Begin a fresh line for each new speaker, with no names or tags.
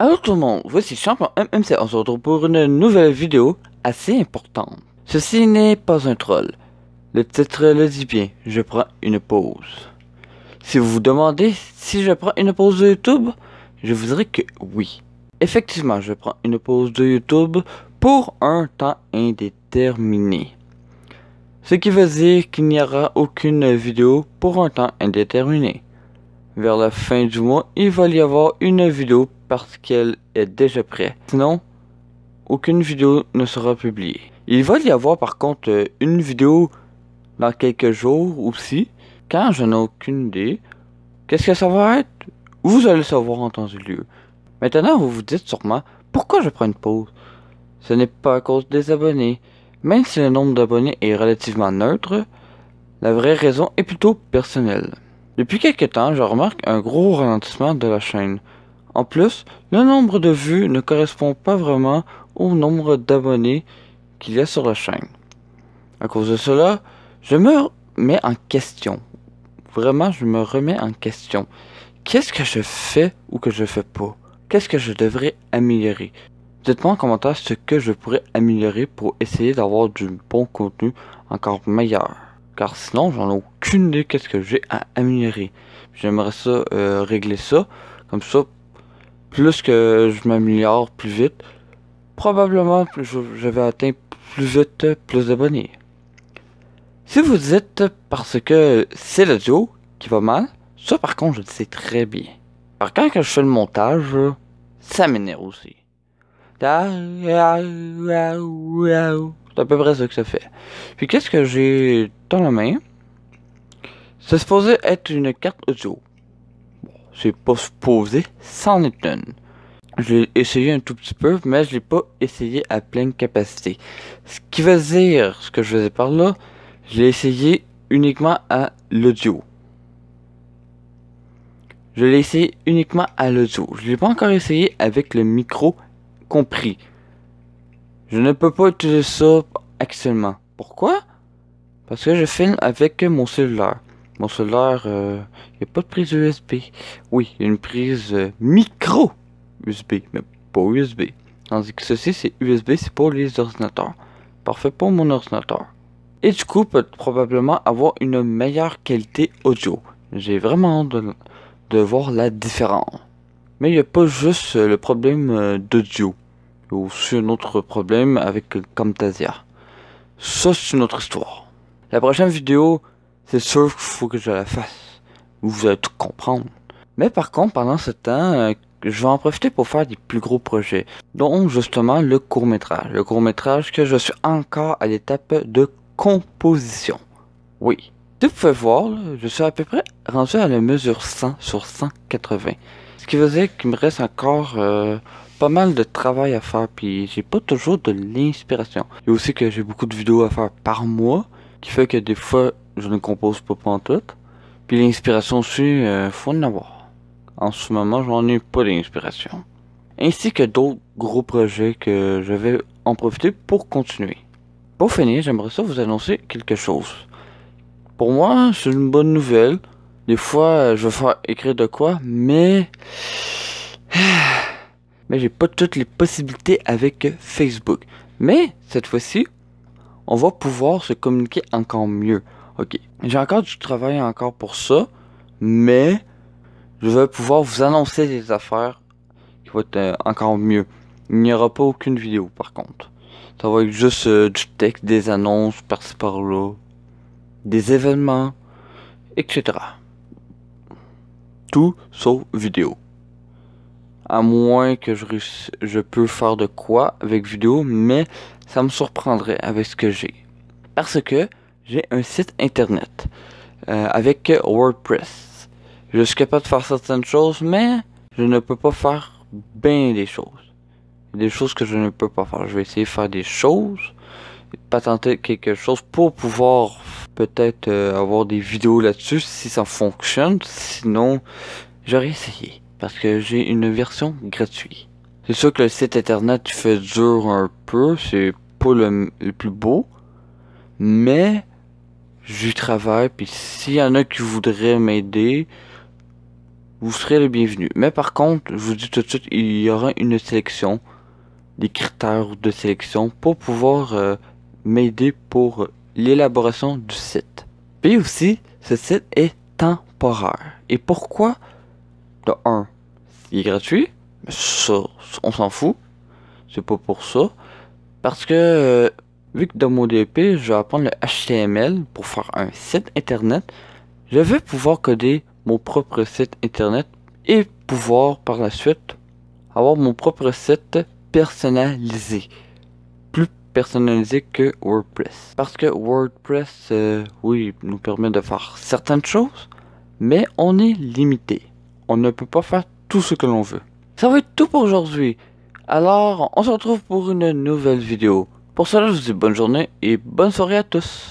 Alors tout le monde, voici Champion MMC, on se retrouve pour une nouvelle vidéo assez importante. Ceci n'est pas un troll. Le titre le dit bien, je prends une pause. Si vous vous demandez si je prends une pause de YouTube, je vous dirais que oui. Effectivement, je prends une pause de YouTube pour un temps indéterminé. Ce qui veut dire qu'il n'y aura aucune vidéo pour un temps indéterminé vers la fin du mois, il va y avoir une vidéo parce qu'elle est déjà prête. Sinon, aucune vidéo ne sera publiée. Il va y avoir par contre euh, une vidéo dans quelques jours aussi. Quand je n'ai aucune idée, qu'est-ce que ça va être Vous allez savoir en temps et lieu. Maintenant, vous vous dites sûrement pourquoi je prends une pause. Ce n'est pas à cause des abonnés. Même si le nombre d'abonnés est relativement neutre, la vraie raison est plutôt personnelle. Depuis quelques temps, je remarque un gros ralentissement de la chaîne. En plus, le nombre de vues ne correspond pas vraiment au nombre d'abonnés qu'il y a sur la chaîne. À cause de cela, je me remets en question. Vraiment, je me remets en question. Qu'est-ce que je fais ou que je fais pas Qu'est-ce que je devrais améliorer Dites-moi en commentaire ce que je pourrais améliorer pour essayer d'avoir du bon contenu encore meilleur. Car sinon, j'en ai aucune idée qu'est-ce que j'ai à améliorer. J'aimerais ça euh, régler ça. Comme ça, plus que je m'améliore plus vite, probablement je, vais atteindre plus vite plus d'abonnés. Si vous dites, parce que c'est l'audio qui va mal, ça par contre je le sais très bien. Par contre quand je fais le montage, ça m'énerve aussi. C'est à peu près ce que ça fait. Puis qu'est-ce que j'ai dans la main C'est supposé être une carte audio. Bon, c'est pas supposé, c'en est une. Je l'ai essayé un tout petit peu, mais je l'ai pas essayé à pleine capacité. Ce qui veut dire, ce que je faisais par là, je l'ai essayé uniquement à l'audio. Je l'ai essayé uniquement à l'audio. Je l'ai pas encore essayé avec le micro compris. Je ne peux pas utiliser ça actuellement. Pourquoi? Parce que je filme avec mon cellulaire. Mon cellulaire, il euh, n'y a pas de prise USB. Oui, il y a une prise euh, micro USB, mais pas USB. Tandis que ceci, c'est USB, c'est pour les ordinateurs. Parfait pour mon ordinateur. Et du coup, peut probablement avoir une meilleure qualité audio. J'ai vraiment hâte de, voir la différence. Mais il n'y a pas juste euh, le problème d'audio ou sur notre problème avec Camtasia. Ça, c'est une autre histoire. La prochaine vidéo, c'est sûr qu'il faut que je la fasse. Vous allez tout comprendre. Mais par contre, pendant ce temps, euh, je vais en profiter pour faire des plus gros projets. Donc, justement, le court-métrage. Le court-métrage que je suis encore à l'étape de composition. Oui. tu vous voir, je suis à peu près rendu à la mesure 100 sur 180. Ce qui veut dire qu'il me reste encore... Euh, pas mal de travail à faire, puis j'ai pas toujours de l'inspiration. Et aussi que j'ai beaucoup de vidéos à faire par mois, qui fait que des fois, je ne compose pas en tout. Puis l'inspiration aussi, euh, faut en avoir. En ce moment, j'en ai pas d'inspiration. Ainsi que d'autres gros projets que je vais en profiter pour continuer. Pour finir, j'aimerais ça vous annoncer quelque chose. Pour moi, c'est une bonne nouvelle. Des fois, je vais faire écrire de quoi, mais... Ah, mais j'ai pas toutes les possibilités avec Facebook. Mais cette fois-ci, on va pouvoir se communiquer encore mieux. Ok, j'ai encore du travail encore pour ça, mais je vais pouvoir vous annoncer des affaires qui vont être euh, encore mieux. Il n'y aura pas aucune vidéo par contre. Ça va être juste euh, du texte, des annonces par-ci par-là, des événements, etc. Tout sauf vidéo à moins que je, réussisse, je peux faire de quoi avec vidéo, mais ça me surprendrait avec ce que j'ai. Parce que j'ai un site internet euh, avec WordPress. Je suis capable de faire certaines choses, mais je ne peux pas faire bien des choses. Des choses que je ne peux pas faire. Je vais essayer de faire des choses, patenter quelque chose pour pouvoir peut-être euh, avoir des vidéos là-dessus si ça fonctionne. Sinon, j'aurais essayé parce que j'ai une version gratuite. C'est sûr que le site internet fait dur un peu, c'est pas le, plus beau, mais j'y travaille, puis s'il y en a qui voudraient m'aider, vous serez le bienvenu. Mais par contre, je vous dis tout de suite, il y aura une sélection, des critères de sélection pour pouvoir euh, m'aider pour l'élaboration du site. Puis aussi, ce site est temporaire. Et pourquoi de 1, il est gratuit, mais ça, on s'en fout. C'est pas pour ça. Parce que, euh, vu que dans mon DP, je vais apprendre le HTML pour faire un site internet, je vais pouvoir coder mon propre site internet et pouvoir par la suite avoir mon propre site personnalisé. Plus personnalisé que WordPress. Parce que WordPress, euh, oui, nous permet de faire certaines choses, mais on est limité on ne peut pas faire tout ce que l'on veut. Ça va être tout pour aujourd'hui. Alors, on se retrouve pour une nouvelle vidéo. Pour cela, je vous dis bonne journée et bonne soirée à tous.